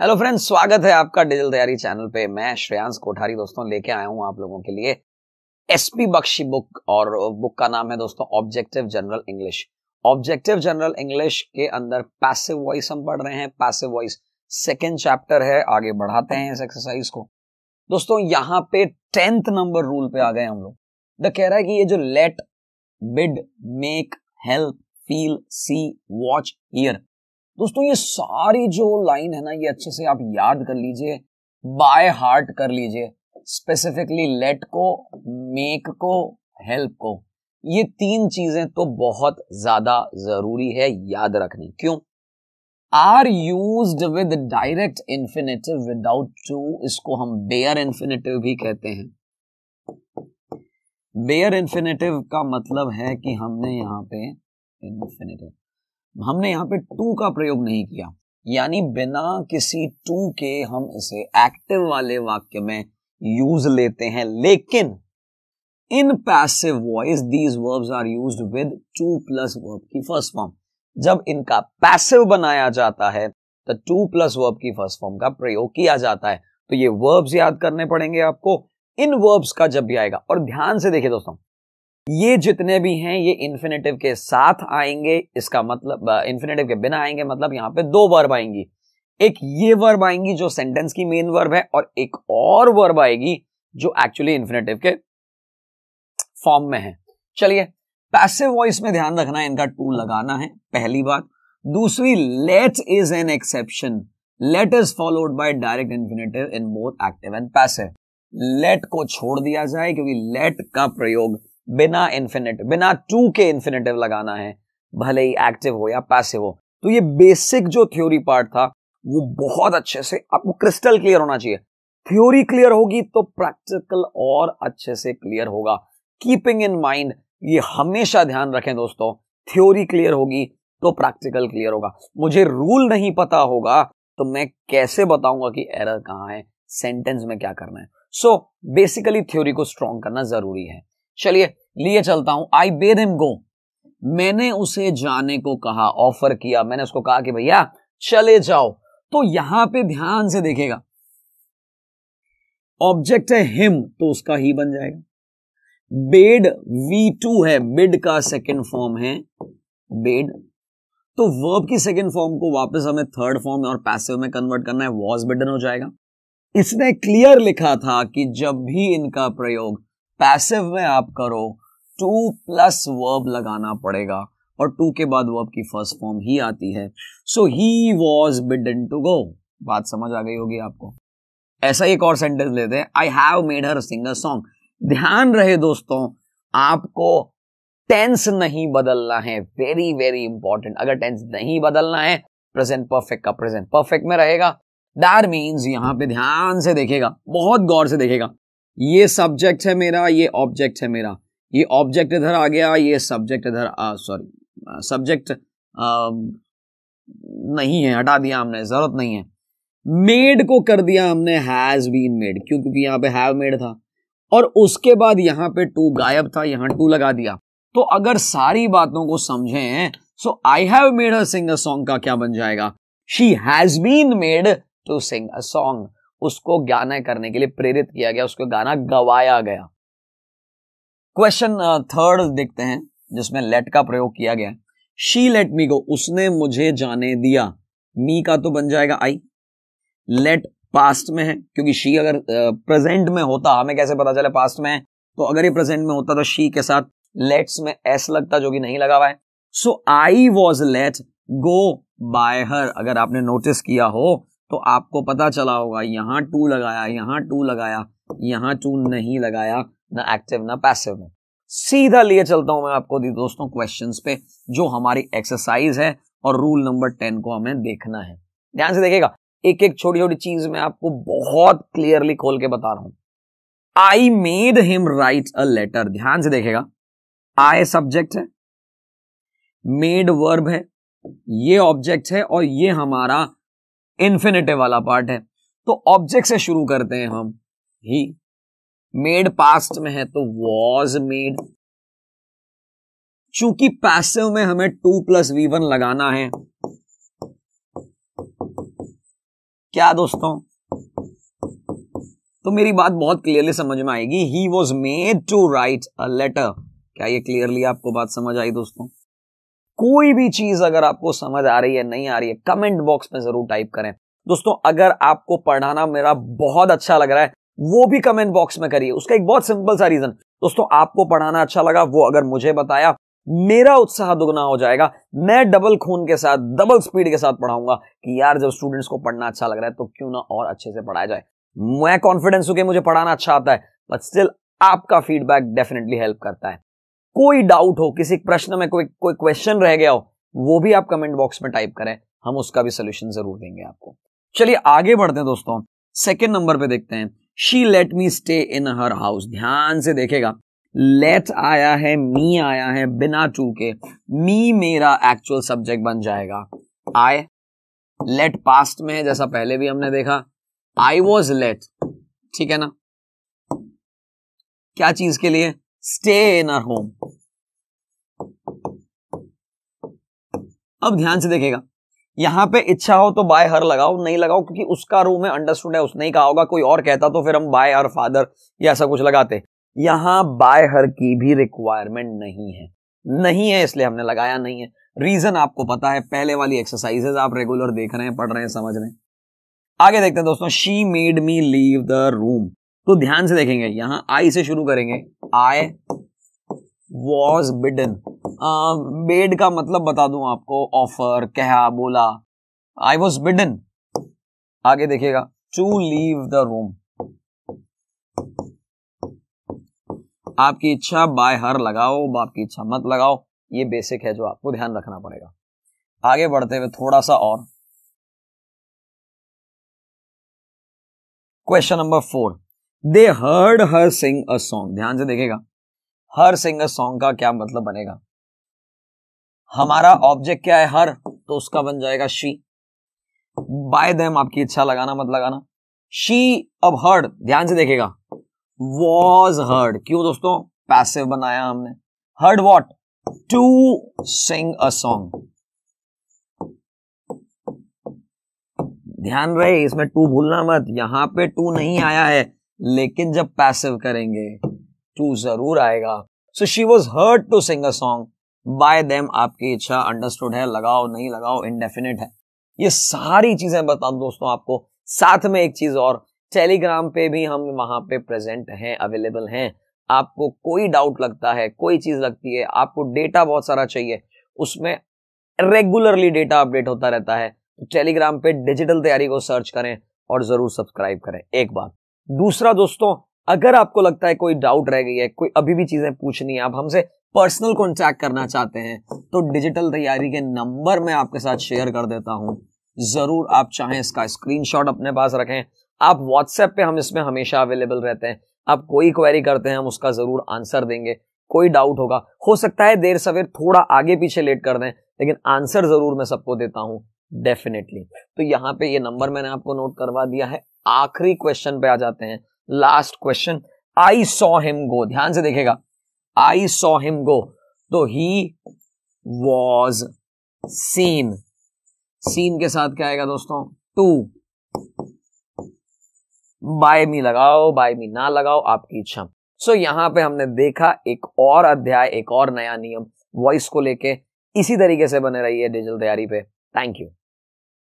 hello friends स्वागत है आपका डिजिटल तैयारी चैनल पे मैं श्रेयांश कोठारी दोस्तों लेके आया हूँ आप लोगों के लिए एसपी बख्शी बुक और बुक का नाम है दोस्तों objective general English objective general English के अंदर पैसिव वॉइस हम पढ़ रहे हैं पैसिव वॉइस सेकेंड चैप्टर है आगे बढ़ाते हैं इस एक्सरसाइज को दोस्तों यहाँ पे टेंथ नंबर रूल पे आ गए हम लोग द कह रहा है कि ये जो let bid make help feel see watch hear दोस्तों ये सारी जो लाइन है ना ये अच्छे से आप याद कर लीजिए बाय हार्ट कर लीजिए स्पेसिफिकली लेट को मेक को हेल्प को ये तीन चीजें तो बहुत ज्यादा जरूरी है याद रखनी क्यों are use with direct infinitive without to इसको हम बेयर इन्फिनेटिव भी कहते हैं बेयर इन्फिनेटिव का मतलब है कि हमने यहां पे इन्फिनेटिव हमने यहाँ पे टू का प्रयोग नहीं किया यानी बिना किसी टू के हम इसे एक्टिव वाले वाक्य में यूज लेते हैं लेकिन in passive voice these verbs are used with to plus verb की फर्स्ट फॉर्म जब इनका पैसिव बनाया जाता है तो टू प्लस वर्ब की फर्स्ट फॉर्म का प्रयोग किया जाता है तो ये वर्ब्स याद करने पड़ेंगे आपको इन वर्ब्स का जब भी आएगा और ध्यान से देखिए दोस्तों ये जितने भी हैं ये इन्फिनेटिव के साथ आएंगे इसका मतलब इन्फिनेटिव के बिना आएंगे मतलब यहाँ पे दो वर्ब आएंगी एक ये वर्ब आएंगी जो सेंटेंस की मेन वर्ब है और एक और वर्ब आएगी जो एक्चुअली इन्फिनेटिव के फॉर्म में है चलिए पैसिव वॉइस में ध्यान रखना है इनका टू लगाना है पहली बात दूसरी let is an exception let is followed by direct infinitive in both active and passive let को छोड़ दिया जाए क्योंकि लेट का प्रयोग बिना इन्फिनिट बिना टू के इन्फिनेटिव लगाना है भले ही एक्टिव हो या पैसिव हो तो ये बेसिक जो थ्योरी पार्ट था वो बहुत अच्छे से आपको क्रिस्टल क्लियर होना चाहिए थ्योरी क्लियर होगी तो प्रैक्टिकल और अच्छे से क्लियर होगा कीपिंग इन माइंड ये हमेशा ध्यान रखें दोस्तों थ्योरी क्लियर होगी तो प्रैक्टिकल क्लियर होगा मुझे रूल नहीं पता होगा तो मैं कैसे बताऊंगा कि एरर कहाँ है सेंटेंस में क्या करना है सो बेसिकली थ्योरी को स्ट्रॉन्ग करना जरूरी है चलिए लिए चलता हूं आई बेद हिम गो मैंने उसे जाने को कहा ऑफर किया मैंने उसको कहा कि भैया चले जाओ तो यहां पे ध्यान से देखेगा ऑब्जेक्ट है हिम तो उसका ही बन जाएगा बेड वी टू है बिड का सेकेंड फॉर्म है बेड तो वर्ब की सेकेंड फॉर्म को वापस हमें थर्ड फॉर्म और पैसिव में कन्वर्ट करना है वॉज बिडन हो जाएगा इसने क्लियर लिखा था कि जब भी इनका प्रयोग पैसिव में आप करो टू प्लस वर्ब लगाना पड़ेगा और टू के बाद वर्ब की फर्स्ट फॉर्म ही आती है सो ही वॉज बिडन टू गो बात समझ आ गई होगी आपको ऐसा एक और सेंटेंस लेते हैं I have made her sing song ध्यान रहे दोस्तों आपको टेंस नहीं बदलना है वेरी वेरी इंपॉर्टेंट अगर टेंस नहीं बदलना है प्रेजेंट परफेक्ट का प्रेजेंट परफेक्ट में रहेगा दैट मीन्स यहां पे ध्यान से देखेगा बहुत गौर से देखेगा ये सब्जेक्ट है मेरा ये ऑब्जेक्ट है मेरा ये ऑब्जेक्ट इधर आ गया ये सब्जेक्ट इधर सॉरी सब्जेक्ट नहीं है हटा दिया हमने जरूरत नहीं है मेड को कर दिया हमने हैज बीन मेड क्यों क्योंकि यहाँ पे हैव मेड था और उसके बाद यहाँ पे टू गायब था यहाँ टू लगा दिया तो अगर सारी बातों को समझें so I have made a sing a song का क्या बन जाएगा she has been made to sing a song उसको गाना करने के लिए प्रेरित किया गया उसको गाना गवाया गया क्वेश्चन थर्ड uh, देखते हैं जिसमें लेट का प्रयोग किया गया शी लेट मी गो उसने मुझे जाने दिया मी का तो बन जाएगा आई लेट पास्ट में है क्योंकि शी अगर प्रेजेंट uh, में होता हमें कैसे पता चले पास्ट में है तो अगर ये प्रेजेंट में होता तो शी के साथ लेट्स में एस लगता जो कि नहीं लगा हुआ है so I was let go by her अगर आपने नोटिस किया हो तो आपको पता चला होगा यहाँ टू लगाया यहाँ टू लगाया यहाँ टू नहीं लगाया ना एक्टिव ना पैसिव में सीधा लिए चलता हूं मैं आपको दी दोस्तों क्वेश्चन पे जो हमारी एक्सरसाइज है और रूल नंबर टेन को हमें देखना है ध्यान से देखिएगा एक एक छोटी छोटी चीज मैं आपको बहुत क्लियरली खोल के बता रहा हूं I made him write a letter ध्यान से देखेगा आय सब्जेक्ट है मेड वर्ब है ये ऑब्जेक्ट है और ये हमारा इन्फिनेटिव वाला पार्ट है तो ऑब्जेक्ट से शुरू करते हैं हम ही मेड पास्ट में है तो वॉज मेड चूंकि पैसिव में हमें टू प्लस वी वन लगाना है क्या दोस्तों तो मेरी बात बहुत क्लियरली समझ में आएगी he was made to write a letter क्या ये क्लियरली आपको बात समझ आई दोस्तों कोई भी चीज अगर आपको समझ आ रही है नहीं आ रही है कमेंट बॉक्स में जरूर टाइप करें दोस्तों अगर आपको पढ़ाना मेरा बहुत अच्छा लग रहा है वो भी कमेंट बॉक्स में करिए उसका एक बहुत सिंपल सा रीजन दोस्तों आपको पढ़ाना अच्छा लगा वो अगर मुझे बताया मेरा उत्साह दुगना हो जाएगा मैं डबल खून के साथ डबल स्पीड के साथ पढ़ाऊंगा कि यार जब स्टूडेंट्स को पढ़ना अच्छा लग रहा है तो क्यों ना और अच्छे से पढ़ाया जाए मैं कॉन्फिडेंस हूं कि मुझे पढ़ाना अच्छा आता है बट स्टिल आपका फीडबैक डेफिनेटली हेल्प करता है कोई डाउट हो किसी प्रश्न में कोई कोई क्वेश्चन रह गया हो वो भी आप कमेंट बॉक्स में टाइप करें हम उसका भी सोल्यूशन जरूर देंगे आपको चलिए आगे बढ़ते हैं दोस्तों सेकेंड नंबर पे देखते हैं she let me stay in her house ध्यान से देखेगा लेट आया है मी आया है बिना टू के मी मेरा एक्चुअल सब्जेक्ट बन जाएगा आई लेट पास्ट में है जैसा पहले भी हमने देखा आई वॉज लेट ठीक है ना क्या चीज के लिए स्टे इन आर होम अब ध्यान से देखेगा यहां पे इच्छा हो तो बाय हर लगाओ नहीं लगाओ क्योंकि उसका रूम है अंडरस्टूड है उसने ही कहा होगा कोई और कहता तो फिर हम बाय हर फादर या ऐसा कुछ लगाते यहां बाय हर की भी रिक्वायरमेंट नहीं है नहीं है इसलिए हमने लगाया नहीं है रीजन आपको पता है पहले वाली एक्सरसाइजेज आप रेगुलर देख रहे हैं पढ़ रहे हैं समझ रहे हैं आगे देखते हैं दोस्तों she made me leave the room तो ध्यान से देखेंगे यहां आई से शुरू करेंगे आई वॉज बिडन बेड का मतलब बता दू आपको ऑफर कहा बोला आई वॉज बिडन आगे देखिएगा टू लीव द रूम आपकी इच्छा बाय हर लगाओ बाप की इच्छा मत लगाओ ये बेसिक है जो आपको ध्यान रखना पड़ेगा आगे बढ़ते हुए थोड़ा सा और question number four they heard her sing a song ध्यान से देखेगा हर सिंग अ सॉन्ग का क्या मतलब बनेगा हमारा ऑब्जेक्ट क्या है हर तो उसका बन जाएगा शी बाय देम आपकी इच्छा लगाना मत लगाना शी अब हर्ड ध्यान से देखेगा वॉज हर्ड क्यों दोस्तों पैसिव बनाया हमने heard what to sing a song ध्यान रहे इसमें टू भूलना मत यहां पे टू नहीं आया है लेकिन जब पैसिव करेंगे टू जरूर आएगा so she was heard to sing a song by them आपकी इच्छा अंडरस्टूड है लगाओ नहीं लगाओ इनडेफिनेट है ये सारी चीजें बता दोस्तों आपको साथ में एक चीज और टेलीग्राम पे भी हम वहां पे प्रेजेंट हैं अवेलेबल हैं आपको कोई डाउट लगता है कोई चीज लगती है आपको डेटा बहुत सारा चाहिए उसमें रेगुलरली डेटा अपडेट होता रहता है टेलीग्राम पे डिजिटल तैयारी को सर्च करें और जरूर सब्सक्राइब करें एक बार दूसरा दोस्तों अगर आपको लगता है कोई डाउट रह गई है कोई अभी भी चीजें पूछनी है आप हमसे पर्सनल कॉन्टैक्ट करना चाहते हैं तो डिजिटल तैयारी के नंबर मैं आपके साथ शेयर कर देता हूं जरूर आप चाहें इसका स्क्रीनशॉट अपने पास रखें आप व्हाट्सएप पे हम इसमें हमेशा अवेलेबल रहते हैं आप कोई क्वेरी करते हैं हम उसका जरूर आंसर देंगे कोई डाउट होगा हो सकता है देर सवेर थोड़ा आगे पीछे लेट कर दें लेकिन आंसर जरूर मैं सबको देता हूं डेफिनेटली तो यहाँ पे ये नंबर मैंने आपको नोट करवा दिया है आखिरी क्वेश्चन पे आ जाते हैं last question I saw him go ध्यान से देखेगा आई सॉ हिम गो तो ही वॉज सीन सीन के साथ क्या आएगा दोस्तों टू बाय मी लगाओ बाय मी ना लगाओ आपकी इच्छा सो so, यहां पे हमने देखा एक और अध्याय एक और नया नियम वॉइस को लेके इसी तरीके से बने रहिए डिजिटल तैयारी पे थैंक यू